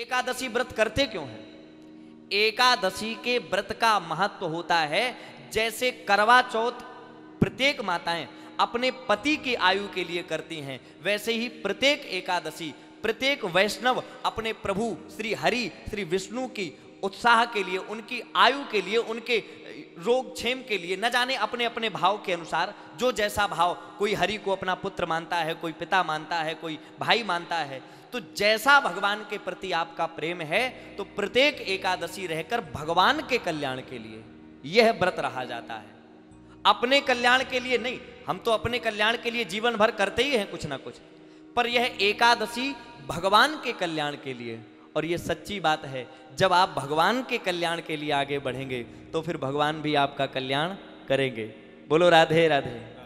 एकादशी व्रत करते क्यों हैं एकादशी के व्रत का महत्व होता है जैसे करवा चौथ प्रत्येक माताएं अपने पति की आयु के लिए करती हैं वैसे ही प्रत्येक एकादशी प्रत्येक वैष्णव अपने प्रभु श्री हरि श्री विष्णु की उत्साह के लिए उनकी आयु के लिए उनके रोग छेम के लिए न जाने अपने अपने भाव के अनुसार जो जैसा भाव कोई हरि को अपना पुत्र मानता है कोई पिता मानता है कोई भाई मानता है तो जैसा भगवान के प्रति आपका प्रेम है तो प्रत्येक एकादशी रहकर भगवान के कल्याण के लिए यह व्रत रहा जाता है अपने कल्याण के लिए नहीं हम तो अपने कल्याण के लिए जीवन भर करते ही हैं कुछ ना कुछ पर यह एकादशी भगवान के कल्याण के लिए और ये सच्ची बात है जब आप भगवान के कल्याण के लिए आगे बढ़ेंगे तो फिर भगवान भी आपका कल्याण करेंगे बोलो राधे राधे